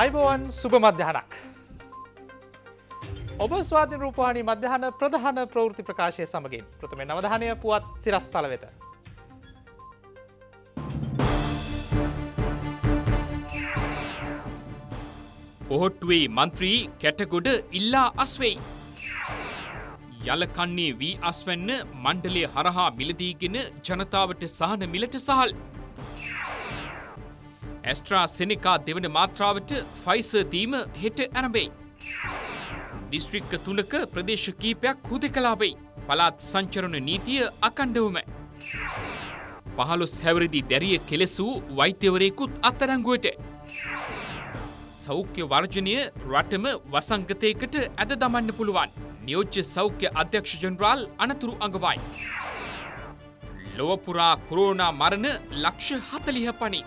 අයිබෝවන් සුභ මධ්‍යහනක්. ඔබ ස්වාධින් රූපවානි මධ්‍යහන ප්‍රධාන ප්‍රවෘති ප්‍රකාශය සමගින් ප්‍රථම නවධානය පුවත් සිරස්ථල වෙත. පොහොට්ටුවේ මන්ත්‍රී කැටගොඩ ඉල්ලා අස්වෙයි. යලකන්නේ වී අස්වැන්න මණ්ඩලය හරහා මිලදීගෙන ජනතාවට සහන මිලට සහල්. ඇස්ට්‍රා සෙනකා දෙවන මාත්‍රාවට ෆයිස දීම හෙට ඇරඹෙයි. දිස්ත්‍රික්ක තුනක ප්‍රදේශ කීපයක් හුද කලාබයි. පළාත් සංචරණ නීතිය අකණ්ඩවම. පහළොස් හැවරදි දැරිය කෙලෙසූ වෛත්‍යවරයෙකුත් අත්තරංගුවට. සෞඛ්‍ය වර්ජනය රටම වසංගතයකට ඇද දමන්න පුළුවන්. නියෝජ්‍ය සෞඛ්‍ය අධ්‍යක්ෂ ජනරාල් අනතුරු අඟවයි. ලොවපුරා කොරෝනා මරණ ලක්ෂ හතලිහ පනිි.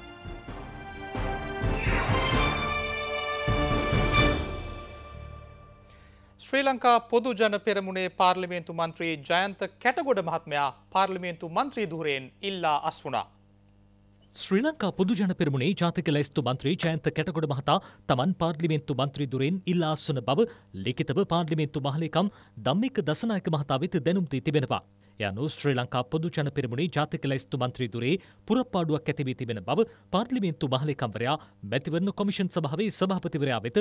ශ්‍රී ලංකා පොදු ජන පෙරමුණේ පාර්ලිමේන්තු මන්ත්‍රී ජයන්ත කැටගොඩ මහත්මයා පාර්ලිමේන්තු මන්ත්‍රී ධූරයෙන් ඉල්ලා අස් වුණා. ශ්‍රී ලංකා පොදු ජන පෙරමුණේ ජාතික ලැයිස්තු මන්ත්‍රී ජයන්ත කැටගොඩ මහතා තමන් පාර්ලිමේන්තු මන්ත්‍රී ධූරයෙන් ඉල්ලා අස්වන බව ලිඛිතව පාර්ලිමේන්තු මහලේකම් ධම්මික දසනායක මහතා වෙත දැනුම් දී තිබෙනවා. යනු ශ්‍රී ලංකා පොදු ජන පෙරමුණේ ජාතික ලැයිස්තු මන්ත්‍රීතුරේ පුරපාඩුවක් ඇති වී තිබෙන බව පාර්ලිමේන්තු මහලේකම්වරයා මැතිවරණ කොමිෂන් සභාවේ සභාපතිවරයා වෙත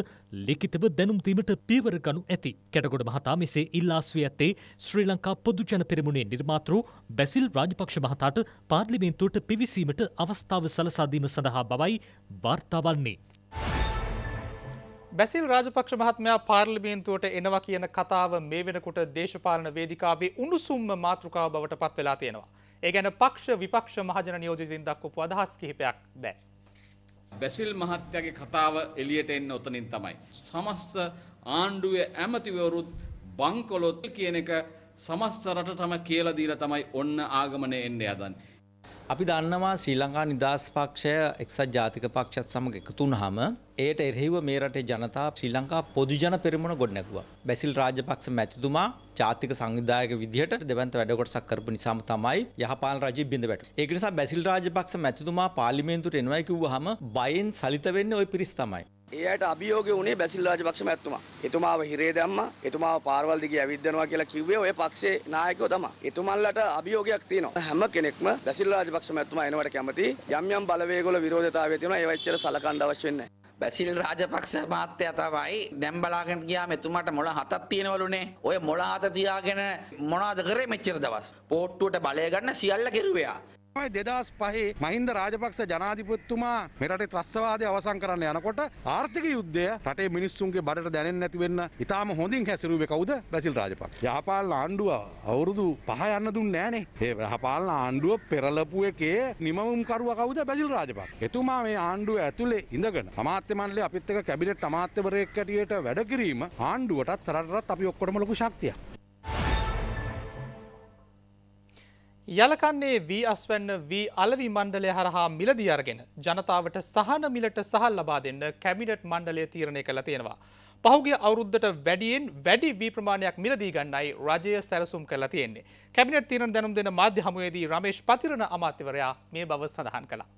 ලිඛිතව දැනුම් දීමට පියවර ගනු ඇති. කැටගොඩ මහතා මෙසේ ඉල්ලාස් වී ඇත්තේ ශ්‍රී ලංකා පොදු ජන පෙරමුණේ නිර්මාතෘ බැසිල් රාජපක්ෂ මහතාට පාර්ලිමේන්තුවට පිවිසීමට අවස්ථාව සලසා දීම සඳහා බවයි වාර්තා වන්නේ. බැසිල් රාජපක්ෂ මහත්මයා පාර්ලිමේන්තුවට එනවා කියන කතාව මේ වෙනකොට දේශපාලන වේදිකාවේ උණුසුම්ම මාතෘකාව බවට පත් වෙලා තියෙනවා. ඒ ගැන පක්ෂ විපක්ෂ මහජන නියෝජිතින් දක්වපු අදහස් කිහිපයක් දැන්. බැසිල් මහත්තයාගේ කතාව එළියට එන්න ඔතනින් තමයි. සමස්ත ආණ්ඩුවේ ඇමතිවරුත් බංකොලොත් කියන එක සමස්ත රටටම කියලා දීලා තමයි ඔන්න ආගමනේ එන්න යදන්නේ. අපි දන්නවා ශ්‍රී ලංකා නිදහස් පක්ෂය එක්සත් ජාතික පක්ෂත් සමග එකතු වුනහම ඒට එරෙහිව මේ රටේ ජනතාව ශ්‍රී ලංකා පොදු ජන පෙරමුණ ගොඩනැගුවා. බැසිල් රාජපක්ෂ මැතිතුමා ජාතික සංවිධායක විදිහට දෙවන්ත වැඩ කොටසක් කරපු නිසාම තමයි යහපාලන රජය බිඳ වැටුනේ. ඒක නිසා බැසිල් රාජපක්ෂ මැතිතුමා පාර්ලිමේන්තුවට එනවයි කිව්වහම බයෙන් සලිත වෙන්නේ ওই පිරිස් තමයි. ඒ අයට අභියෝගය වුණේ බැසිල් රාජපක්ෂ මැතිතුමා. එතුමාව හිරේ දැම්මා. එතුමාව පාරවල් දිගේ ඇවිද්දනවා කියලා කිව්වේ ඔය පක්ෂේ නායකයෝ තමයි. එතුමන්ලට අභියෝගයක් තියෙනවා. හැම කෙනෙක්ම බැසිල් රාජපක්ෂ මැතිතුමා එනවට කැමති. යම් යම් බලවේගවල විරෝධතාවය තියෙනවා. ඒවා එච්චර සලකන්න අවශ්‍ය වෙන්නේ නැහැ. බැසිල් රාජපක්ෂ මහත්තයා තමයි දැන් බලාගෙන ගියාම එතුමාට මොළ හතක් තියෙනවලුනේ. ඔය මොළ හත තියාගෙන මොනවද කරේ මෙච්චර දවස්? පෝට්ටුවට බලය ගන්න සියල්ල කෙරුවයා. මයි දෙදස් පහේ මහින්ද රාජපක්ෂ ජනාධිපත්තුමා මෙරට ත්‍රස්වාදය අවසං කරන්න යනකොට ආර්ථික යුද්ධය රටේ මිනිස්සුන්ගේ බඩට දැනෙන් නැතිවෙන්න ඉතාම හොඳින් හැසිරුවේ කවුද බැසිල් රාජපක් යාපාලන ආණ්ඩුව අවුරුදු පහ යන්න දුන්න නෑනේ ඒ රහපාලන ආණ්ඩුව පෙරලපු එකේ නිමවුම්කරුව කවුද බැසිල් රාජපක් එතුමා මේ ආණ්ඩුව ඇතුළේ ඉඳගෙන අමාත්‍යමන්ලේ අපිත් එක කැබිනට් අමාත්‍යවරයෙක් කැටියට වැඩ කිරීම ආණ්ඩුවටත් රටටත් අපි ඔක්කොටම ලොකු ශක්තියක් යලකන්නේ වී අස්වැන්න වී අලවි මණ්ඩලය හරහා මිලදී අරගෙන ජනතාවට සහන මිලට සහල් ලබා දෙන්න කැබිනට් මණ්ඩලය තීරණය කළ තියෙනවා. පහුගේ අවුරුද්දට වැඩියෙන් වැඩි වී ප්‍රමාණයක් මිලදී ගන්නයි රජය සැරසුම් කළ තියෙන්නේ. කැබිනට් තීරණ දැනුම් දෙන මාධ්‍ය හමුවේදී රමේෂ් පතිරණ අමාත්‍යවරයා මේ බව සඳහන් කළා.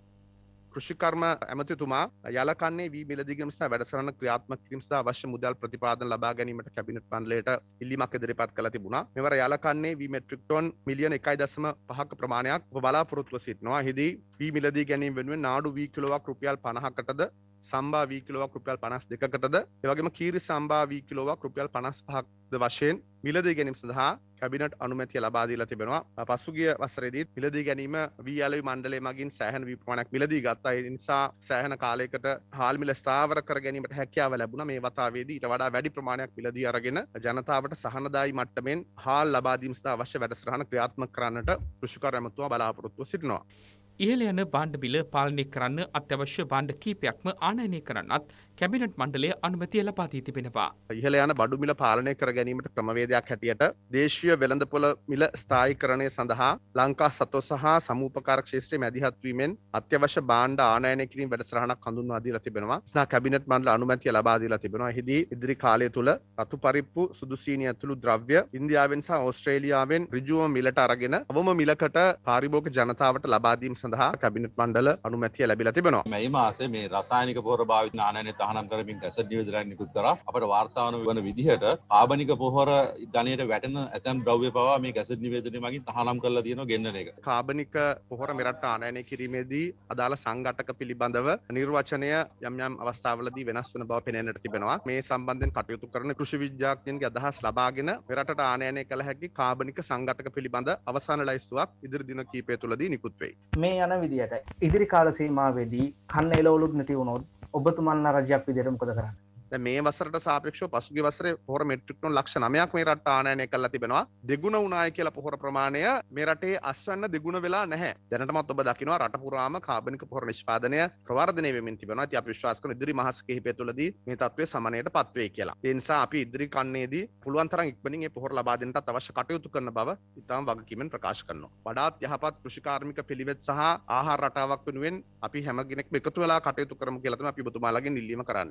කෘෂිකර්ම ඇමතිතුමා යලකන්නේ වී මිලදිගමසා වැඩසරන ක්‍රියාත්ම කිරීමසා අවශ්‍ය මුදල් ප්‍රතිපාදන ලබා ගැනීමට කැබිනට පන්ලට ඉල්ලිමක් ඉදිරිපත් කළ තිබුණා මෙවර යලකන්නේ වී මෙට්‍රික්ටොන් මිලියන එකයි දසම පහක ප්‍රමාණයක් බලාපොරොත්ව සිටනවා හිදී වී මිලදී ගැනීම වෙනුවෙන් නාඩු වී කිලොවක් රුපියල් පණහකටද සම්භාවී කිලොවක් රුපියල් පනස් දෙකටද එවගේම කීරි සම්භාවී කිලොවක් රුපියල් පනස් පහක්ද වශයෙන් මිලදී ගැනීම සඳහා කැබිනට අනුමැතිය ලබාදීලා තිබෙනවා පසුගිය වසරේදීත් මිලදී ගැනීම වීලයි මණ්ඩලේ මගින් සෑහන විපමණක් මිලදී ගත්තයි නිසා සෑහන කාලයකට හාල්මිල ස්ථාවර කර ගැනීමට හැකියාව ලැබුණ මේ වතාවේදී ඊට වඩා වැඩි ප්‍රමාණයක් මිලදී අරගෙන ජනතාවට සහනදායි මට්ටමෙන් හාල් ලබාදීම සඳහා අවශ්‍ය වැඩසටහන ක්‍රියාත්මක කරන්නට කෘෂිකර ඇමතුවා බලාපොරොත්තුව සිටිනවා ඉහළ යන බාණ්ඩ බිල පාලනය කරන්න අත්‍යවශ්‍ය බාණ්ඩ කීපයක්ම ආනයනය කරන්නත් කැබිනට් මණ්ඩලය අනුමතිය ලබා දී තිබෙනවා. ඉහළ යන බඩු මිල පාලනය කර ගැනීමට ක්‍රමවේදයක් හැටියට දේශීය වෙළඳපොළ මිල ස්ථායීකරණය සඳහා ලංකා සතෝ සහ සමූපකාර ක්ෂේත්‍රයේ මැදිහත් වීමෙන් අත්‍යවශ්‍ය බාණ්ඩ ආනයනය කිරීම වැඩසටහනක් හඳුන්වා දීලා තිබෙනවා. සහ කැබිනට් මණ්ඩල අනුමැතිය ලබා දීලා තිබෙනවා. එහිදී ඉදිරි කාලය තුල රතු පරිප්පු සුදු සීනි ඇතුළු ද්‍රව්‍ය ඉන්දියාවෙන් සහ ඕස්ට්‍රේලියාවෙන් ඍජුවම මිලට අරගෙන අවම මිලකට පාරිභෝගික ජනතාවට ලබා දීම සඳහා කැබිනට් මණ්ඩල අනුමැතිය ලැබිලා තිබෙනවා. මේ මාසේ මේ රසායනික පොහොර භාවිත නානනය තහනම් කරමින් ඇසට් නිවේදනයක් නිකුත් කරා. අපට වාර්තා වන විදිහට කාබනික පොහොර ධනයට වැටෙන ඇතැම් ද්‍රව්‍ය පවා මේ ගැසට් නිවේදනය මගින් තහනම් කරලා තියෙනවා ගෙන්නන එක. කාබනික පොහොර මෙරට ආනයනය කිරීමේදී අදාළ සංඝටක පිළිබඳව නිර්වචනය යම් යම් අවස්ථාවලදී වෙනස් වෙන බව පෙනෙන්නට තිබෙනවා. මේ සම්බන්ධයෙන් කටයුතු කරන කෘෂි විද්‍යාඥයන්ගේ අදහස් ලබාගෙන මෙරටට ආනයනය කළ හැකි කාබනික සංඝටක පිළිබඳ අවසාන ලයිස්තුවක් ඉදිරි දින කීපය තුළදී නිකුත් වෙයි. මේ මේ යන විදිහට ඉදිරි කාල සීමාවේදී කන්න එලවලුත් නැති වුණොත් ඔබතුමන්න රජයක් විදිරම් කොද කරන්න මේ වසරට සාපක්ෂ පසුගේ වසර පොර මෙට්‍රික්නු ලක්ෂ නමයක් මේ රට ආනය කල්ලා තිබෙනවා දෙගුණ උනාය කියල පොහොර ප්‍රමාණය මේ රටේ අස්වන්න දෙගුණ වෙලා නැහැ දැනටමත් ඔබ දකිනවා රට පුරාම කාබනික පොර නිෂ්පාදනය ප්‍රවාර්ධනය වෙමින් තිබෙන ති විශ්වාසක ඉදිරි මහස කිහිපය තුලද මේ තත්වය සමනයට පත්වේ කියලා එනිසා අපි ඉදිරි කන්නේදී පුළුවන්තර ඉක්මනින් පොහොර ලබාදෙන්ට අවශ්‍ය කටයුතු කරන බව ඉතාම් වගකිමෙන් ප්‍රකාශ කරනවා වඩාත් යහපත් කෘෂිකාර්මික පිළිවෙත් සහ ආහාර රටාවක් වෙනුවෙන් අපි හැමගෙනෙක් එකතු වෙලා කටයුතු කරම කියලතම අපි බතුමාලගෙන් ඉල්ලීම කරන්න.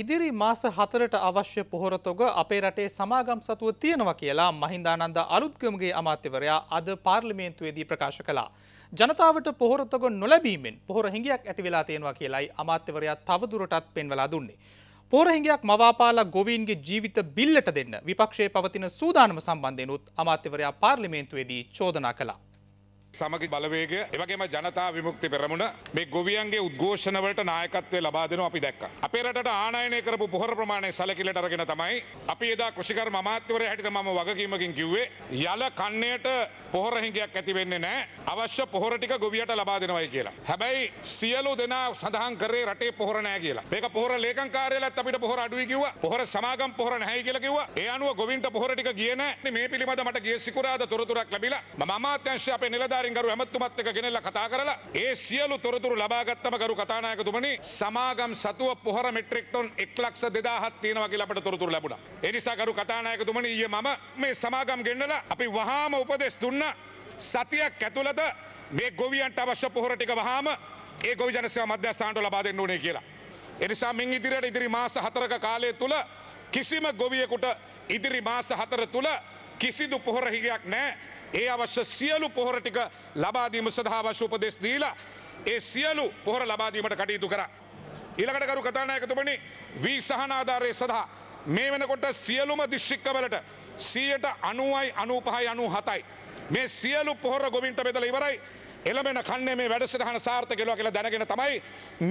ඉදිරි මාස හතරට අවශ්‍ය පොහොරතොග අපේ රටේ සමාගම් සතුව තියෙනවා කියලා මහින්දානන්ද අලුත්ගමගේ අමාත්‍යවරයා අද පාර්ලිමේන්තුවේදී ප්‍රකාශ කළා. ජනතාවට පොහොරතොග නොලැබීමෙන් පොහොර හිඟයක් ඇති වෙලා තියෙනවා කියලයි අමාත්‍යවරයා තවදුරටත් පෙන්වලා දුන්නේ. පොහොර හිඟයක් මවාපාලා ගොවීන්ගේ ජීවිත බිල්ලට දෙන්න විපක්ෂයේ පවතින සූදානම සම්බන්ධයෙන් උත් අමාත්‍යවරයා පාර්ලිමේන්තුවේදී චෝදනා කළා. සමග බලවේග එවගේම ජනතා විමුක්ති පෙරමුණ මේ ගොවියන්ගේ උද්ඝෝෂණවලට නායකත්වය ලබා දෙනවා අපි දැක්කා. අපේ රටට ආනයනය කරපු පොහොර ප්‍රමාණය සැලකිල්ලට අරගෙන තමයි අපි එදා කෘෂිකර්ම අමාත්‍යවරයා හැටියට මම වගකීමකින් කිව්වේ යල කන්නේට පොහොර හිඟයක් ඇති වෙන්නේ නැහැ. අවශ්‍ය පොහොර ටික ගොවියට ලබා දෙනවයි කියලා. හැබැයි සියලු දෙනා සඳහන් කරේ රටේ පොහොර නැහැ කියලා. මේක පොහොර ලේකම් කාර්යාලයත් අපිට පොහොර අඩුයි කිව්වා. පොහොර සමාගම් පොහොර නැහැයි කියලා කිව්වා. ඒ අනුව ගොවින්ට පොහොර ටික ගියේ නැහැ. මේ පිළිබඳව මට ගිය සිකුරාදා තොරතුරක් ලැබිලා මම අමාත්‍යංශයේ අපේ නිලධාරී අධිකාරින් ගරු ඇමතුමත් එක ගෙනල්ලා කතා කරලා ඒ සියලු තොරතුරු ලබා ගත්තම ගරු කතානායකතුමනි සමාගම් සතුව පොහොර මෙට්‍රික් ටොන් 1 ලක්ෂ 2000ක් තියෙනවා කියලා අපට තොරතුරු ලැබුණා. ඒ නිසා ගරු කතානායකතුමනි ඊයේ මම මේ සමාගම් ගෙන්නලා අපි වහාම උපදෙස් දුන්නා සතියක් ඇතුළත මේ ගොවියන්ට අවශ්‍ය පොහොර ටික වහාම ඒ ගොවි ජනසේවා මධ්‍යස්ථානට ලබා දෙන්න ඕනේ කියලා. එනිසා මින් ඉදිරියට ඉදිරි මාස හතරක කාලය තුල කිසිම ගොවියෙකුට ඉදිරි මාස හතර තුල කිසිදු පොහොර හිගයක් නැහැ. ඒ අවශ්‍ය සියලු පොහොර ටික ලබාදීම සඳහා අවශ්‍ය උපදෙස් දීලා ඒ සියලු පොහොර ලබාදීමට කටයුතු කරා. ඊළඟට ගරු කතානායකතුමනි වී සහනාධාරය සඳහා මේ වෙනකොට සියලුම දිශ්ෂික්කවලට සියයට අනුවයි අනූපහයි අනු හතයි. මේ සියලු පොහොර ගොමින්ට බෙදල ඉවරයි එළමෙන කන්නේ මේ වැඩසටහන සාර්ථක වෙනවා කියලා දැනගෙන තමයි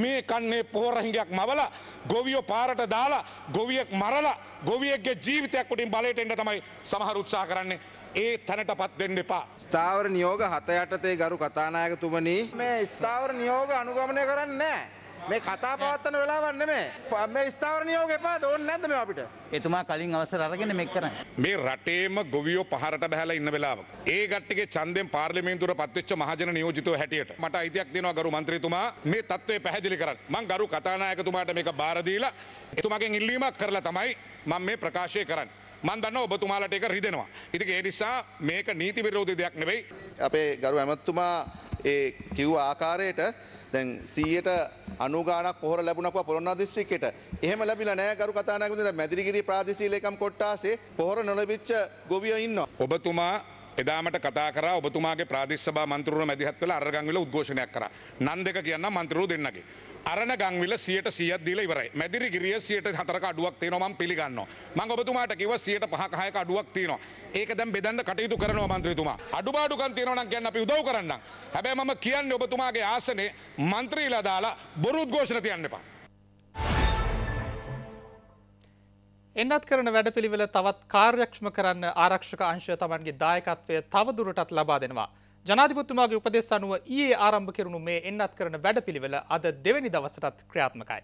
මේ කන්නේ පොහොර හිඟයක් මවලා ගොවියෝ පාරට දාලා ගොවියෙක් මරලා ගොවියෙක්ගේ ජීවිතයක් උඩින් බලයට එන්න තමයි සමහර උත්සාහ කරන්නේ. ඒ තැනටපත් වෙන්න එපා. ස්ථාවර නියෝග හත යටතේ ගරු කතානායකතුමනි මේ ස්ථාවර නියෝග අනුගමනය කරන්නේ නැහැ. මේ කතා පවත්වන වෙලාවක් නෙමෙයි. මේ ස්ථාවර නියෝග එපා දෝන්නේ නැද්ද මේ අපිට? එතුමා කලින් අවසර අරගෙන මේක කරන්නේ. මේ රටේම ගොවියෝ පහරට බහැලා ඉන්න වෙලාවක. ඒ ගැට්ටිගේ ඡන්දෙන් පාර්ලිමේන්තුවට පත්වෙච්ච මහජන නියෝජිතව හැටියට මට අයිතියක් දෙනවා ගරු මන්ත්‍රීතුමා මේ தત્ත්වය පැහැදිලි කරන්න. මං ගරු කතානායකතුමාට මේක බාර දීලා එතුමාගෙන් ඉල්ලීමක් කරලා තමයි මම මේ ප්‍රකාශය කරන්නේ. මන්දන්න ඔබතුමාලට එක රිදෙනවා. ඉතික ඒ නිසා මේක නීති විරෝධි දෙයක් නෙවෙයි. අපේ ගරු ඇමත්තුමා ඒ කිව් ආකාරයට දැන් සීයට අනුගානක් පොහොර ලැබුණක් පොළොන්නා දිස්ත්‍රික්කයට. එහෙම ලැබිලා නෑ ගරු කතානායකතුමා දැන් මැදිරිගිරි ප්‍රාදේශීය කොට්ටාසේ පොහොර නොලැබිච්ච ගොවියෝ ඉන්නවා. ඔබතුමා එදාමට කතා කර ඔබතුමාගේ ප්‍රාදේශ සභා මන්ත්‍රවරු මැදිහත් වෙලා අරගන් වෙලා උද්ඝෝෂණයක් කරා. නන් දෙක කියන්න මන්ත්‍රවරු දෙන්නගේ. අරණ ගංවිල සියට සියත් දීල ඉවරයි මැදිරි ගිරිය සියට හතරක අඩුවක් තියෙනවා මම පිළිගන්නවා මම ඔබතුමාට කිව්වා සියට පහක හයක අඩුවක් තියෙනවා ඒක දැන් බෙදන්න කටයුතු කරනවා මන්ත්‍රීතුමා අඩුපාඩුකම් තියෙනවා නම් කියන්න අපි උදව් කරන්නම් හැබැයි මම කියන්නේ ඔබතුමාගේ ආසනේ മന്ത്രിලා දාලා බොරු උද්ඝෝෂණ තියන්න එපා එන්නත් කරන වැඩපිළිවෙල තවත් කාර්යක්ෂම කරන්න ආරක්ෂක අංශය තමන්ගේ දායකත්වය තවදුරටත් ලබා දෙනවා ජනාධිපතුමාගේ උපදෙස් අනුව ඊයේ ආරම්භ කෙරුණු මේ එන්නත් කරන වැඩ පිළිවෙල අද දෙවැනි දවසටත් ක්‍රියාත්මකයි.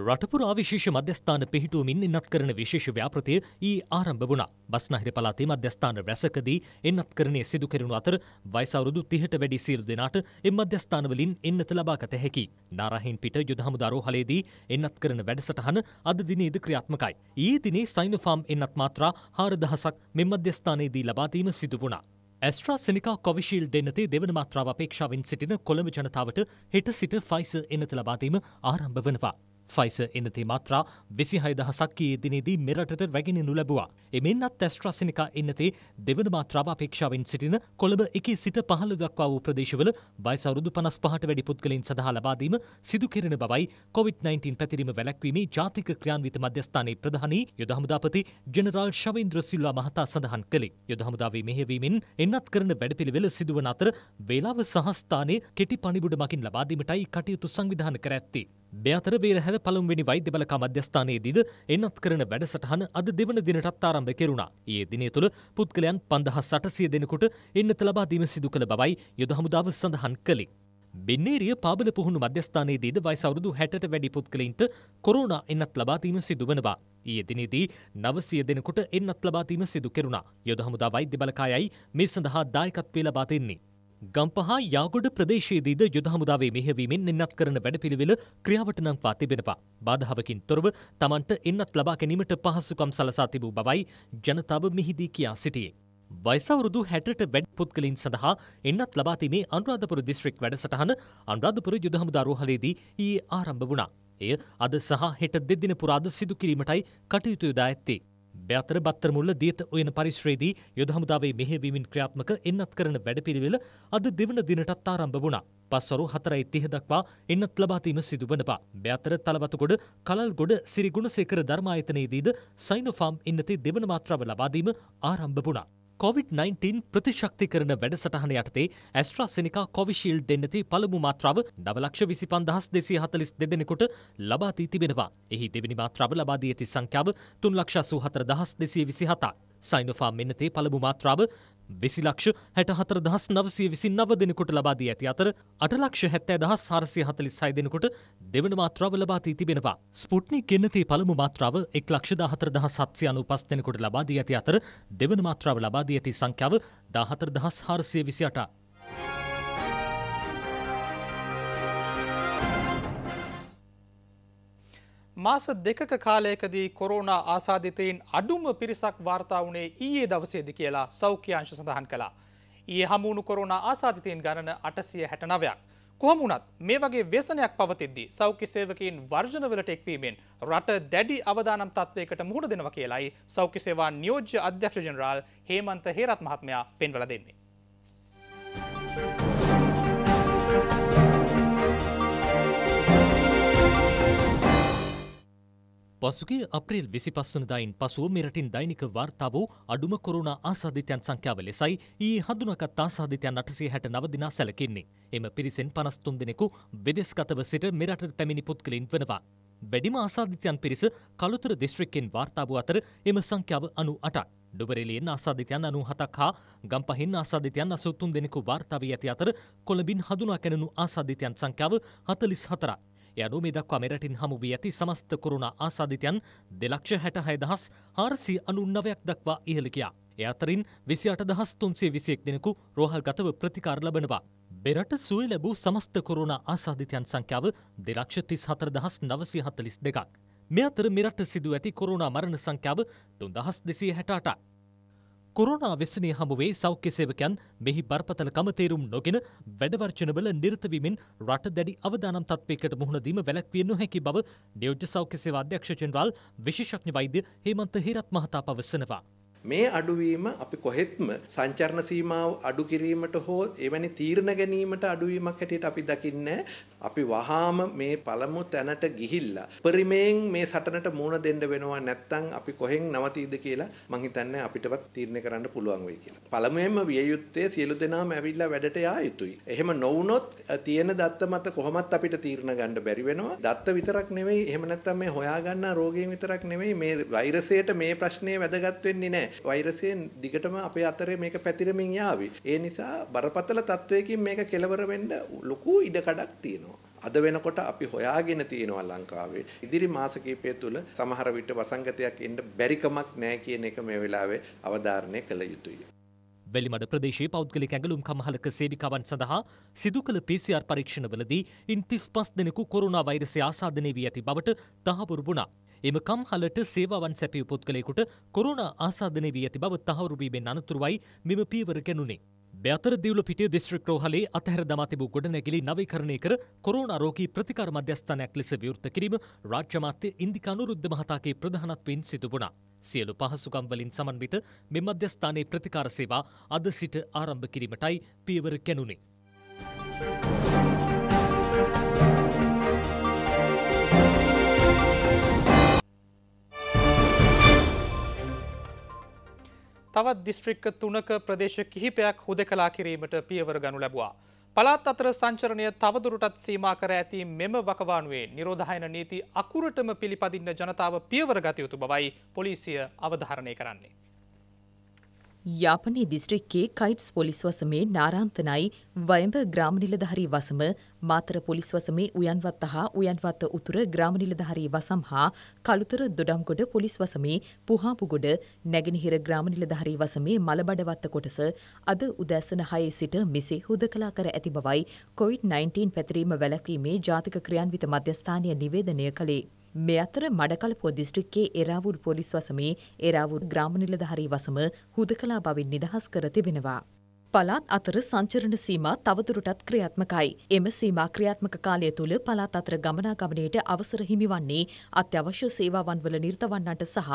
රටපුරා විශේෂ මධ්‍යස්ථාන පිහිටුවමින් ඉන්නත් කරන විශේෂ ව්‍යාපෘතිය ඊ ආරම්භ වුණා. බස්නාහිර පළාතේ මධ්‍යස්ථාන රැසකදී එන්නත්කරණය සිදු කෙරුණු අතර වයස අවුරුදු 30ට වැඩි සියලු දෙනාට එම් මධ්‍යස්ථාන වලින් එන්නත ලබාගත හැකි. නාරහින් පිට යුද හමුදා රෝහලේදී එන්නත් කරන වැඩසටහන අද දිනේද ක්‍රියාත්මකයි. ඊයේ දිනේ සයිනෝෆාම් එන්නත් මාත්‍රා 4000ක් මෙම මධ්‍යස්ථානයේදී ලබා දීම සිදු වුණා. ඇස්ට්‍රාසනිකා කොවිශීල් දෙනතේ දෙවන මාත්‍රාව අපේක්ෂාවෙන් සිටින කොළඹ ජනතාවට හෙට සිට ෆයිස එනත ලබාදීම ආරම්භ වනවා. ෆයිස එනති මත්‍රා විසිහය දහසක් කිය දිනේදී මෙරටට වැගෙනනු ලැබවා. එමෙන්න්නත් ඇස්ට්‍රසිනික එන්නතේ දෙවන මාත්‍රාව අපේක්ෂාවෙන් සිටින කොළඹ එක සිට පහළ දක්වා වූ ප්‍රදේශවල බයිසවරුදු පනස් පහට වැඩි පුද්ගලින් සඳහා ලබාදීම සිදු කෙරෙන බවයි COොVID-19 පැතිරීම වැලැක්වීමේ ජාතික ක්‍රියාන්විත මධ්‍යස්ථානයේ ප්‍රධානී යොදහමුදාපති ජනරල් ශවන්ද්‍ර සිල්වා මහතා සඳහන් කළේ. යොදහමුදාවේ මෙහෙවීමෙන් එන්නත් කරන වැඩපිළිවෙල සිදුවන අතර වේලාව සහස්ථානය කෙටි පනිබුඩ මකින් ලබාදීමටයි කටයුතු සංවිධාන කර ඇත්තේ. මෙතර වේරහැර පළමුවැනි වෛද්‍ය බලකා මධ්‍යස්ථානයේදීද එන්නත් කරන වැඩසටහන අද දෙවන දිනටත් ආරම්භ කෙරුණා. ඊයේ දිනය තුළ පුද්ගලයන් 5800 දෙනෙකුට එන්නත ලබා දීම සිදු කළ බවයි යුද හමුදාව සඳහන් කළේ. බෙන්නේරිය පාබල පුහුණු මධ්‍යස්ථානයේදීද වයස අවුරුදු 60ට වැඩි පුද්ගලයින්ට කොරෝනා එන්නත් ලබා දීම සිදු වෙනවා. ඊයේ දිනේදී 900 දෙනෙකුට එන්නත් ලබා දීම සිදු කෙරුණා. යුද හමුදා වෛද්‍ය බලකායයි මේ සඳහා දායකත්වය ලබා දෙන්නේ. ගම්පහ යාගොඩ ප්‍රදේශයේදීද යුද හමුදාවේ මෙහෙවීමෙන් එන්නත් කරන වැඩපිළිවෙල ක්‍රියාවට නංවා තිබෙනවා. බාධාවකින් තොරව තමන්ට එන්නත් ලබා ගැනීමට පහසුකම් සලසා තිබූ බවයි ජනතාව මෙහිදී කියා සිටියේ. වයිසවුරුදු හැටට වැඩ් පුද්ගලින් සඳහා එන්නත් ලබාතිමේ අනුරාධපුර දිස්ත්‍රික් වැඩසටහන අනුරාධපුර යුද හමුදාරෝහලේදී ඊයේ ආරම්භ වුණා. එය අද සහ හෙට දෙදින පුරාද සිදු කිරීමටයි කටයුතු යොදා ඇත්තේ. එයතර බත්තරමුල්ල දීත උයන පරිශ්‍රයේදී යොද හමුදාවේ මෙහෙවීමින් ක්‍රියාත්මක එන්නත් කරන වැඩපිළිවෙල අද දෙවන දිනටත් ආරම්භ වුණා. පස්වරු හතරයි තිහ දක්වා එන්නත් ලබාතීම සිදු වනවා. බ්‍යතර තලවතුගොඩ කලල්ගොඩ සිරිගුණසේකර ධර්මායතනයේදීද සයිනොෆාම් එන්නතේ දෙවන මාත්‍රාව ලබාදීම ආරම්භ වුණා. COොVID-19 ප්‍රතිශක්ති කරන වැඩසටහන යටතේ ඇස්ට්‍රාසිනිකා කොවිශීල් දෙන්නති පළමු මාත්‍රාව නවලක්ෂ විසි පන්දහස් දෙසී හතලිස් දෙදෙනෙකුට ලබාදී තිබෙනවා. එහි දෙවිනි මාත්‍රාව ලබාදී ඇති සංඛ්‍යාව තුන් ලක්ෂ සූහතර දහස් දෙසී විසි හතා. සයිනොෆාම් මෙන්නතේ පළමු මාත්‍රාව විසි ලක්ෂ හැට හතර දහස් නවසය විසි නව දෙනෙකුට ලබාදී ඇති අතර අට ලක්ෂ හැත්තෑ දහස් සාරසය හතලි සයි දෙෙනකුට දෙවන මාත්‍රාව ලබාතී තිබෙනවා. ස්පුට්නි කෙන්නතේ පළමු මාත්‍රාව එක් ලක්ෂ දහතර දහ සත්්‍යය අනු පස් දෙෙනකුට ලබාදී ඇති අතර දෙවන මාත්‍රාව ලබාදී ඇති සංඛ්‍යාව දාහතර දහස් හාරසය විසිටා. මාස දෙකක කාලයකදී කොරෝනා ආසාධිතයින් අඩුම පිරිසක් වාර්තා වුණේ ඊයේ දවසේද කියලා සෞඛ්‍යංශ සඳහන් කළා. ඒ හමුණු කොරුණා ආසාධිතයෙන් ගණන අටසිය හැට නවයක්. කොහමුණත් මේ වගේ වෙසනයක් පවතිද්දී සෞඛ්‍ය සේවකයින් වර්ජනවලට එක්වීමෙන් රට දැඩි අවදානම් තත්වයකට මුහුණ දෙනව කියලායි සෞඛ්‍ය සේවා නියෝජ්‍ය අධ්‍යක්ෂ ජනරාල් හේමන්ත හේරත් මහත්මයා පෙන්වල දෙන්නේ. පසුගේ අප්‍රේල් විසි පස්සනදායින් පසුව මෙරටින් දෛනික වාර්තා වූ අඩුම කොරුණ ආසාධිතයන් සංඛ්‍යාව ලෙසයි ඒ හඳුනකත් ආසාධිතයන් අටසේ හැට නවදිනා සැලකින්නේ. එම පිරිසෙන් පනස්තුන් දෙනෙකු වෙදෙස්ගතව සිට මෙරටට පැමිණි පුද්ගලින් වනවා. වැඩිම ආසාධිතයන් පිරිස කළුතර දිස්ත්‍රික්කෙන් වාර්තා වූ අතර එම සංඛ්‍යාව අනු අටක්. ඩොබරෙලියෙන් ආසාධිතයන් අනු හතක් හා ගම්පහින් ආසාධිතයන් අසුත්තුන් දෙනෙකු වාර්තාාවී ඇති අතර කොළඹින් හඳුනා කැනනු ආසාධිතයන් සංඛ්‍යාව හතලිස් හතරක්. යනු මේ දක්වා මෙරටින් හමු වී ඇති සමස්ත කොරුණා ආසාධිතයන් දෙලක්ෂ හැට හයදහස් හාරසි අනුන්නවයක් දක්වා ඉහළ කියා. එ අතරින් විසි අට දහස් තුන්සේ විසියෙක් දෙනෙකු රෝහල් ගතව ප්‍රතිකාර ලබනවා. බෙරට සුව ලැබූ සමස්ත කොරුණා ආසාධිතයන් සංඛ්‍යාව දෙලක්ෂ තිස් හතර දහස් නවසි හතලිස් දෙකක්. මෙ අතර මෙරට සිදු ඇති කොරුණා මරණ සංඛ්‍යාව තුන් දහස් දෙසී හැටාටක්. කොරුණා වෙසනය හමුවේ සෞඛ්‍ය සේවකයන් මෙහි බරපතල කම තේරුම් නොගෙන වැඩවර්චනවල නිරතවීමෙන් රට දැඩි අවදානම් තත්වයකට මුහුණදීම වැළැක්විය නොහැකි බව නියෝජ්‍ය සෞඛ්‍ය සේවා අධ්‍යක්ෂ ජෙනරාල් විශේෂඥ වෛද්‍ය හේමන්ත හිරත් මහතා පවසනවා. මේ අඩුවීම අපි කොහෙත්ම සංචරණ සීමාව අඩු කිරීමට හෝ එවැනි තීරණ ගැනීමට අඩුවීමක් හැටියට අපි දකින්නේ අපි වහාම මේ පළමු තැනට ගිහිල්ලා පරිමයෙන් මේ සටනට මුණ දෙන්න වෙනවා නැත්නම් අපි කොහෙන් නවතීද කියලා මං හිතන්නේ අපිටවත් තීරණය කරන්න පුළුවන් වෙයි කියලා. පළමුවෙන්ම විය යුත්තේ සියලු දෙනාම ඇවිල්ලා වැඩට යා යුතුයි. එහෙම නොවුනොත් තියෙන දත්ත මත කොහොමත් අපිට තීරණ ගන්න බැරි වෙනවා. දත්ත විතරක් නෙවෙයි එහෙම නැත්නම් මේ හොයාගන්න රෝගීන් විතරක් නෙවෙයි මේ වෛරසයට මේ ප්‍රශ්නේ වැදගත් වෙන්නේ නැහැ. වෛරසයෙන් දිගටම අපේ අතරේ මේක පැතිරෙමින් යාවි. ඒ නිසා බරපතල තත්වයකින් මේක කෙලවර වෙන්න ලොකු ඉඩකඩක් තියෙනවා. අද වෙනකොට අපි හොයාගෙන තියෙනවා ලංකාවේ. ඉදිරි මාස කිහිපය තුළ සමහර විට වසංගතයක් එන්න බැරිකමක් නැහැ කියන එක මේ වෙලාවේ අවධාරණය කළ යුතුයි. වැලිමඩ ප්‍රදේශයේ පෞද්ගලික ඇඟලුම් කමහලක සේවිකාවන් සඳහා සිදු කළ PCR පරීක්ෂණවලදී ඉන් 35 දෙනෙකු කොරෝනා වෛරසය ආසාදනය වී ඇති බවට තහවුරු වුණා. එම කම්හලට සේවාවන් සැපිය පුද්ගලයෙකුට කොරුණ ආසාධනය වී ඇති බව තහවුරු වීමෙන් අනතුරුවයි මෙම පීවර ගැනුනේ. බැතර දියුල පිටිය දිස්ත්‍රික් රෝහලේ අතහැර දමා තිබූ ගොඩනැගිලි නවීකරණය කර කොරෝනා රෝගී ප්‍රතිකාර මධ්‍යස්ථානයක් ලෙස විවෘත කිරීම රාජ්‍ය අමාත්‍ය ඉන්දික අනුරුද්ධ මහතාගේ ප්‍රධානත්වයෙන් සිදු වුණා. සියලු පහසුකම් වලින් සමන්විත මෙම මධ්‍යස්ථානයේ ප්‍රතිකාර සේවා අද සිට ආරම්භ කිරීමටයි පියවර ගැනුණේ. තවත් දිස්ත්‍රික්ක තුනක ප්‍රදේශ කිහිපයක් හුද කලා කිරීමට පියවර ගනු ලැබවා. පළාත් අතර සංචරණය තවදුරටත් සීමා කර ඇති මෙම වකවානුවේ නිරෝධායන නීති අකුරටම පිළිපදින්න ජනතාව පියවර ගතයුතු බවයි පොලිසිය අවධාරණය කරන්නේ. යාපනයේ දිස්ත්‍රික්කයේ කයිට්ස් පොලිස් වසමේ නාරාන්තනයි වයඹ ග්‍රාම නිලධාරී වසම මාතර පොලිස් වසමේ උයන්වත්ත හා උයන්වත්ත උතුර ග්‍රාම නිලධාරී වසම් හා කළුතර දොඩම්ගොඩ පොලිස් වසමේ පුහාපුගොඩ නැගෙනහිර ග්‍රාම නිලධාරී වසමේ මලබඩවත්ත කොටස අද උදැසන හයේ සිට මෙසේ හුදකලා කර ඇති බවයි කොවිඩ්-19 පැතිරීම වැළැක්වීමේ ජාතික ක්‍රියාන්විත මධ්‍යස්ථානය නිවේදනය කළේ. මේ අතර මඩකලපුව දිස්ත්‍රික්කයේ එරාවුඩ් පොලිස් වසමේ එරාවුඩ් ග්‍රාම නිලධාරී වසම හුදකලා බවින් නිදහස් කර තිබෙනවා. පළාත් අතර සංචරණ සීමා තවදුරටත් ක්‍රියාත්මකයි. එම සීමා ක්‍රියාත්මක කාලය තුළ පළාත් අතර ගමනාගමනයට අවසර හිමිවන්නේ අත්‍යවශ්‍ය සේවාවන් වල නිර්තවන්නන්ට සහ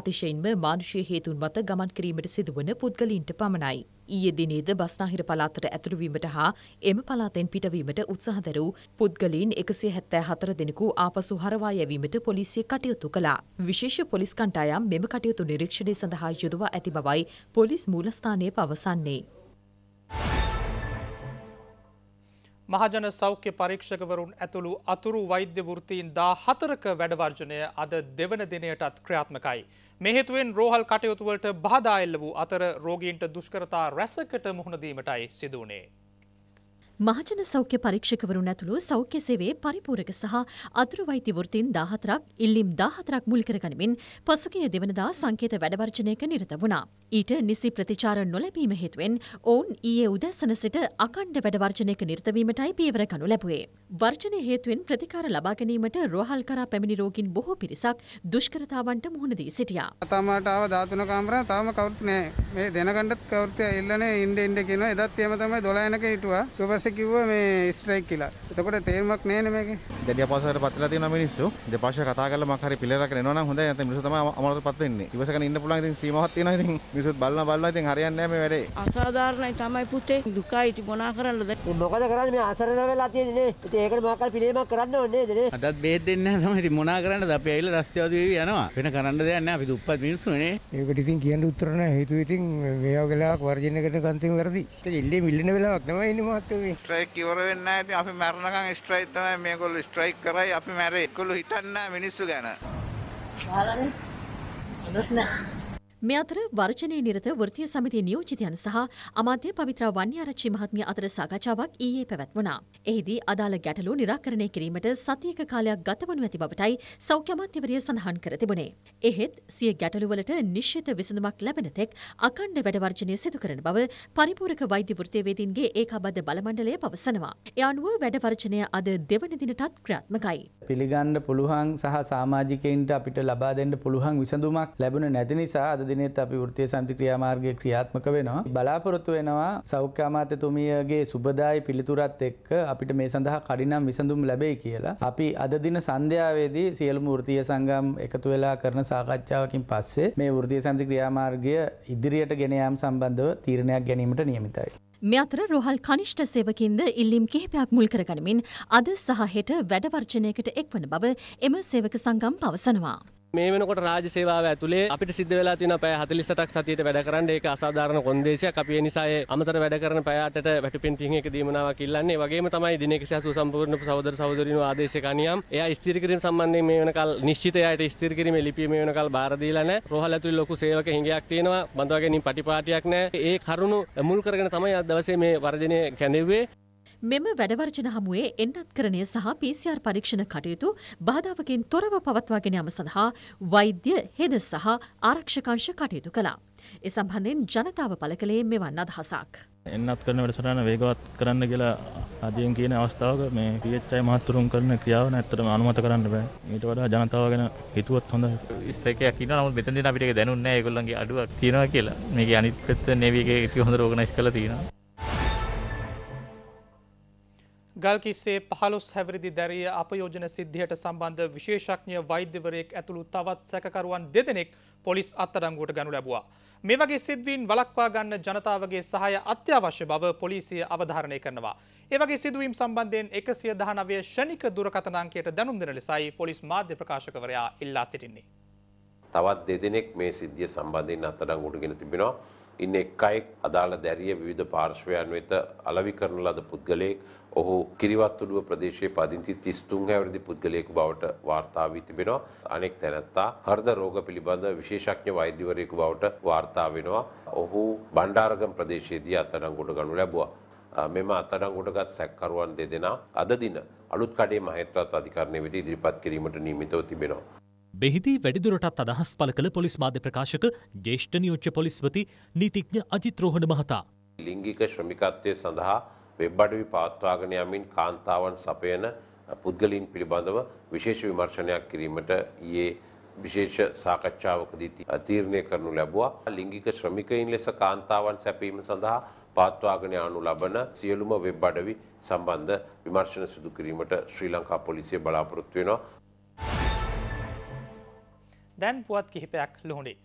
අතිශයින්ම මානුෂීය හේතුන් මත ගමන් කිරීමට සිදුවන පුද්ගලයින්ට පමණයි. ඊයේ දිනේද බස්නාහිර පළාතට ඇතුළුවීමට හා එම පළාතෙන් පිටවීමට උත්සාහ දරූ පුද්ගලීන් එකසිය හැත්තෑ හතර දෙනෙකු ආපසු හරවා යැවීමට පොලිසිය කටයුතු කළා. විශේෂ පොලිස් කණ්ඩායම් මෙම කටයුතු නිරීක්ෂණය සඳහා යොදවා ඇති බවයි පොලිස් මූලස්ථානය පවසන්නේ. මහජන සෞඛ්‍ය පරීක්ෂකවරුන් ඇතුළු අතුරු වෛද්‍ය වෘතීන් දා හතරක වැඩවර්ජනය අද දෙවන දිනයටත් ක්‍රියාත්මකයි. මෙහෙතුවෙන් රෝහල් කටයුතුවලට බාධාල්ල වූ අතර රෝගීන්ට දුෂ්කරතා රැසකට මුහුණදීමටයි සිදුවනේ. මහජන සෞඛ්‍ය පරීක්ෂකවරුන් ඇතුළු සෞඛ්‍ය සේවේ පරිපූරක සහ අතුරු වෛද්‍ය වෘත්තීන් 14ක් ඉල්ලීම් 14ක් මුල් කරගනිමින් පසුගිය දෙවනදා සංකේත වැඩවර්ජනයක නිරත වුණා. ඊට නිසි ප්‍රතිචාර නොලැබීම හේතුවෙන් ඔවුන් ඊයේ උදැසන සිට අකණ්ඩ වැඩවර්ජනයක නිරත වීමටයි පියවර ගනු ලැබුවේ. වර්ජනය හේතුවෙන් ප්‍රතිකාර ලබා ගැනීමට රෝහල් කරා පැමිණි රෝගීන් බොහෝ පිරිසක් දුෂ්කරතාවන්ට මුහුණ දී සිටියා. තමට ආව 13 කාමරා තාම කවුරුත් නෑ. මේ දෙනගන්නත් කවුරුත් ඉල්ලනේ ඉන්න ඉන්න කියනවා. එදත් එහෙම තමයි 12නක හිටුවා. ඊට පස්සේ කිව්වා මේ ස්ට්‍රයික් කියලා. එතකොට තේරුමක් නෑනේ මේකේ. දෙඩිය පාසලට පත්ලා තියෙන මිනිස්සු දෙපාර්ශ්ව කතා කරලා මක් හරි පිළිරකට එනවා නම් හොඳයි. නැත්නම් මිනිස්සු තමයි අමරතපත් වෙන්නේ. ඉවසගෙන ඉන්න පුළුවන් ඉතින් සීමාවක් තියෙනවා ඉතින් මිනිස්සුත් බලනවා බලනවා ඉතින් හරියන්නේ නෑ මේ වැඩේ. අසාධාරණයි තමයි පුතේ. දුකයි ඉතින් මොනා කරන්නද? මොකද කරන්නේ මේ අසරණ වෙලා තියෙන්නේ. ඒකට මොකක්කල් පිළියමක් කරන්න ඕනේ නේද නේද? අදත් බේත් දෙන්න තමයි ඉතින් මොනා කරන්නද අපි ඇවිල්ලා රස්තියවද වේවි යනවා. වෙන කරන්න දෙයක් නැහැ අපි දුප්පත් මිනිස්සුනේ. ඒකට ඉතින් කියන්න උත්තර නැහැ. හේතුව ඉතින් මේවා වෙලාවක් වර්ජින කරන කන්තිම වැරදි. ඉතින් ඉල්ලේ මිල්ලන වෙලාවක් තමයි ඉන්නේ මහත්තයෝ මේ. ස්ට්‍රයික් ඉවර වෙන්නේ නැහැ. ඉතින් අපි මැරණකම් ස්ට්‍රයික් තමයි මේගොල්ලෝ ස්ට්‍රයික් කරයි අපි මැරේ. ඒගොල්ලෝ හිතන්නේ මිනිස්සු ගැන. බලන්න. අදත් නැහැ. මේ අතර වර්ජනය නිරත වෘතිය සමිති නියෝජිතයන් සහ අමාත්‍ය පවිත්‍ර වන්‍යාරච්චි මහත්මිය අතර සාකච්ඡාවක් ඊයේ පැවැත්වුණා. එහිදී අදාළ ගැටලු निराකරණය කිරීමට සතියක කාලයක් ගතවනු ඇති බවටයි සෞඛ්‍ය අමාත්‍යවරිය සඳහන් කර තිබුණේ. එහෙත් සිය ගැටලුවලට නිශ්චිත විසඳුමක් ලැබෙන තෙක් අඛණ්ඩ වැඩ වර්ජනය සිදු කරන බව පරිපූරක වෛද්‍ය වෘත්තියවේදීන්ගේ ඒකාබද්ධ බල මණ්ඩලය පවසනවා. ඒ අනුව වැඩ වර්ජනය අද දෙවන දිනටත් ක්‍රියාත්මකයි. පිළිගන්න පුළුවන් සහ සමාජිකයින්ට අපිට ලබා දෙන්න පුළුවන් විසඳුමක් ලැබුණ නැති නිසා අද දිනෙත් අපි ෘතිය සම්ති ක්‍රියාමාර්ගය ක්‍රියාත්මක වෙනවා. බලාපොරොත්තු වෙනවා සෞඛ්‍ය අමාත්‍යතුමියගේ සුබදායි පිළිතුරත් එක්ක අපිට මේ සඳහා කඩිනම් විසඳුම් ලැබෙයි කියලා. අපි අද දින සංධ්‍යාවේදී සියලුම ෘතිය සංගම් එකතු වෙලා කරන සාකච්ඡාවකින් පස්සේ මේ ෘතිය සම්ති ක්‍රියාමාර්ගය ඉදිරියට ගෙන යාම සම්බන්ධව තීරණයක් ගැනීමට නියමිතයි. මෙ අතර රොහල් කනිෂ්ඨ සේවකින්ද ඉල්ලීම් කිහිපයක් මුල් කරගනිමින් අද සහ හෙට වැඩවර්ජනයකට එක්වන බව එම සේවක සංගම් පවසනවා. මේ වෙනකොට රාජ්‍ය සේවාව ඇතුලේ අපිට සිද්ධ වෙලා තියෙන පැය 48ක් සතියට වැඩ කරන්න ඒක අසාධාරණ කොන්දේසියක්. අපි ඒ නිසා ඒ අමතර වැඩ කරන පැය 8ට වැටුපින් 31 දීමනාවක් ඉල්ලන්නේ. ඒ වගේම තමයි දින 180 සම්පූර්ණ සහෝදර සහෝදරිනු ආදේශක අනියම්. එයා ස්ථිර කිරීම සම්බන්ධයෙන් මේ වෙනකල් නිශ්චිත එයාට ස්ථිර කිරීමේ ලිපිය මේ වෙනකල් බාර දීලා නැහැ. රෝහල ඇතුලේ ලොකු සේවක හිඟයක් තියෙනවා. බඳවා ගැනීම පටිපාටියක් නැහැ. ඒ කරුණු මුල් කරගෙන තමයි අද දවසේ මේ වර්ජනය කැඳෙව්වේ. මෙම වැඩවර්ජන හමුවේ එන්නත්කරණය සහ PCR පරීක්ෂණ කටයුතු බාධාවකින් තොරව පවත්වාගෙන යාම සඳහා වෛද්‍ය හෙද සහ ආරක්ෂකංශ කටයුතු කළා. ඒ සම්බන්ධයෙන් ජනතාව පළ කළේ මෙවන් අදහසක්. එන්නත් කරන වැඩසටහන වේගවත් කරන්න කියලා අධියෙන් කියන අවස්ථාවක මේ PHI මහත්තුරුන් කරන ක්‍රියාව නැත්තටම අනුමත කරන්න බෑ. ඊට වඩා ජනතාව ගැන හිතුවත් හොඳයි. ස්ට්‍රයිකයක් ඉන්නවා නමුත් මෙතනදී අපිට ඒක දැනුන්නේ නැහැ ඒගොල්ලන්ගේ අඩුවක් තියෙනවා කියලා. මේකේ අනිත් පැත්ත නෙවි එකේ ඉති හොඳට ඕගනයිස් කරලා තියෙනවා. ගල්කිස්සේ පහළොස් හැවරිදි දැරිය අපයෝජන සිද්ධියට සම්බන්ධ විශේෂඥ වෛද්‍යවරයෙක් ඇතුළු තවත් සැකකරුවන් දෙදෙනෙක් පොලිස් අත්අඩංගුවට ගනු ලැබුවා. මේ වගේ සිද්ධීන් වලක්වා ගන්න ජනතාවගේ සහාය අත්‍යවශ්‍ය බව පොලිසිය අවධාරණය කරනවා. ඒ වගේ සිදුවීම් සම්බන්ධයෙන් 119 ශනික දුරකථන අංකයට දැනුම් දෙන ලෙසයි පොලිස් මාධ්‍ය ප්‍රකාශකවරයා ඉල්ලා සිටින්නේ. තවත් දෙදෙනෙක් මේ සිද්ධිය සම්බන්ධයෙන් අත්අඩංගුවට ගෙන තිබෙනවා. ඉන්න එක්කයෙක් අදාළ දැරිය විධ පාර්ශ්වයන් වෙත අලවි කරන ලද පුද්ගලයෙක් ඔහු කිරිවත්තුඩුව ප්‍රදේශයේ පදිංචි 33 හැවිරිදි පුද්ගලයෙකු බවට වාර්තා වී තිබෙනවා. අනෙක් තැනැත්තා හෘද රෝග පිළිබඳ විශේෂඥ වෛද්‍යවරයෙකු බවට වාර්තා වෙනවා. ඔහු බණ්ඩාරගම ප්‍රදේශයේදී අත්අඩංගුවට ගනු ලැබුවා. මෙම අත්අඩංගුවටගත් සැකකරුවන් දෙදෙනා අද දින අලුත් කඩේ මහේත්‍රාත් අධිකරණය වෙත ඉදිරිපත් කිරීමට නියමිතව තිබෙනවා. බෙහිදී වැඩිදුරටත් අදහස් පළ කළ පොලිස් මාධ්‍ය ප්‍රකාශක ජේෂ්ඨ නියෝජ්‍ය පොලිස්වති නීතිඥ අජිත් රෝහණ මහතා. ලිංගික ශ්‍රමිකත්වය සඳහා වෙබ් අඩවි පවත්වාගෙන යමින් කාන්තාවන් සපයන පුද්ගලින් පිළිබඳව විශේෂ විමර්ශනයක් කිරීමට ඊයේ විශේෂ සාකච්ඡාවකදී තීරණය කරනු ලැබුවා. ලිංගික ශ්‍රමිකයින් ලෙස කාන්තාවන් සැපීම සඳහා පාත්වාගෙන යනු ලබන සියලුම වෙබ් අඩවි සම්බන්ධ විමර්ශන සිදු කිරීමට ශ්‍රී ලංකා පොලිසිය බලාපොරොත්තු වෙනවා. දැන් පුවත් කිහිපයක් ලුහුණේ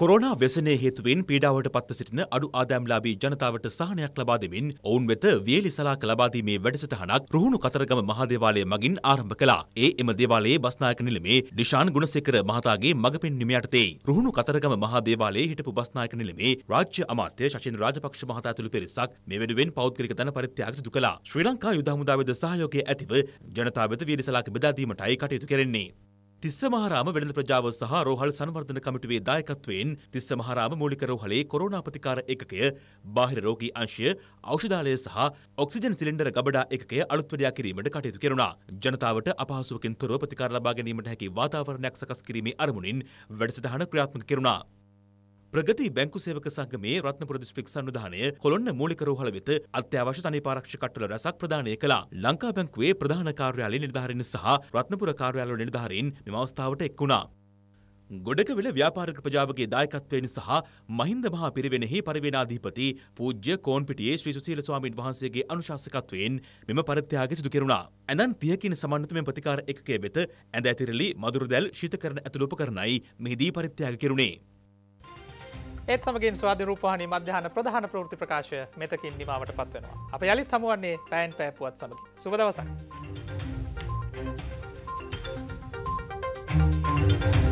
කොරෝනා ව්‍යසනය හේතුවෙන් පීඩාවට පත්ව සිටින අඩු ආදායම්ලාභී ජනතාවට සහනයක් ලබා දෙමින් ඔවුන් වෙත වියලි සලාක ලබා දීමේ වැඩසටහනක් රුහුණු කතරගම මහා දේවාලය මගින් ආරම්භ කළා. ඒ එම දේවාලයේ බස්නායක නිලමේ ඩිෂාන් ගුණසේකර මහතාගේ මගපෙන්වීම යටතේ රුහුණු කතරගම මහා දේවාලයේ හිටපු බස්නායක නිලමේ රාජ්‍ය අමාත්‍ය ශෂින්ද්‍ර රාජපක්ෂ මහතා ඇතුළු පිරිසක් මේ වෙනුවෙන් පෞද්ගලික ධන පරිත්‍යාග සිදු කළා. ශ්‍රී ලංකා යුද හමුදා වෙත සහයෝගය ඇතිව ජනතාව වෙත වියලි සලාක බෙදා දීමටයි කටයුතු කෙරෙන්නේ. තිස්ස මහරාම වෙළඳ ප්‍රජාව සහ රෝහල් සංවර්ධන කමිටුවේ දායකත්වයෙන් තිස්ස මහරාම මූලික රෝහලේ කොරෝනා ප්‍රතිකාර ඒකකය, බාහිර රෝගී අංශය, ඖෂධාලය සහ ඔක්සිජන් සිලින්ඩර ගබඩා ඒකකය අලුත් වැඩියා කිරීමට කටයුතු කෙරුණා. ජනතාවට අපහසුවකින් තොරව ප්‍රතිකාර ලබා ගැනීමට හැකි වාතාවරණයක් සකස් කිරීමේ අරමුණින් වැඩසටහන ක්‍රියාත්මක කෙරුණා. ප්‍රගති බැංකු සේවක සංගමයේ රත්නපුර දිස්ත්‍රික් සංවිධානය කොළොන්න මූලික රෝහල වෙත අත්‍යවශ්‍ය තනිපාරක්ෂක කට්ටල රැසක් ප්‍රදානය කළා. ලංකා බැංකුවේ ප්‍රධාන කාර්යාලය නිලධාරීන් සහ රත්නපුර කාර්යාලවල නිලධාරීන් මෙම අවස්ථාවට එක් වුණා. ගොඩකවිල ව්‍යාපාරික ප්‍රජාවගේ දායකත්වයෙන් සහ මහින්ද මහා පිරිවෙනෙහි පරිවේනාධිපති පූජ්‍ය කෝන්පිටියේ ශ්‍රී සුසීල ස්වාමීන් වහන්සේගේ අනුශාසකත්වයෙන් මෙම පරිත්‍යාගය සිදු කෙරුණා. ඇඳන් 30කින් සමන්විත මෙම ප්‍රතිකාර ඒකකයේ වෙත ඇඳ ඇතිරිලි මදුරු දැල් ශීතකරණ ඇතුළු උපකරණයි මෙහිදී පරිත්‍යාග කෙරුණේ. ඒත් සමගින් ස්වාධ රූපහනි මධ්‍යහන ප්‍රධාන ප්‍රෘති ප්‍රකාශය මෙතකින් නිමාවට පත්වෙනවා. අප යළිත් හමුවන්නේ පැන් පැපුවත් සමගින් සුබදවසන්. Thank you.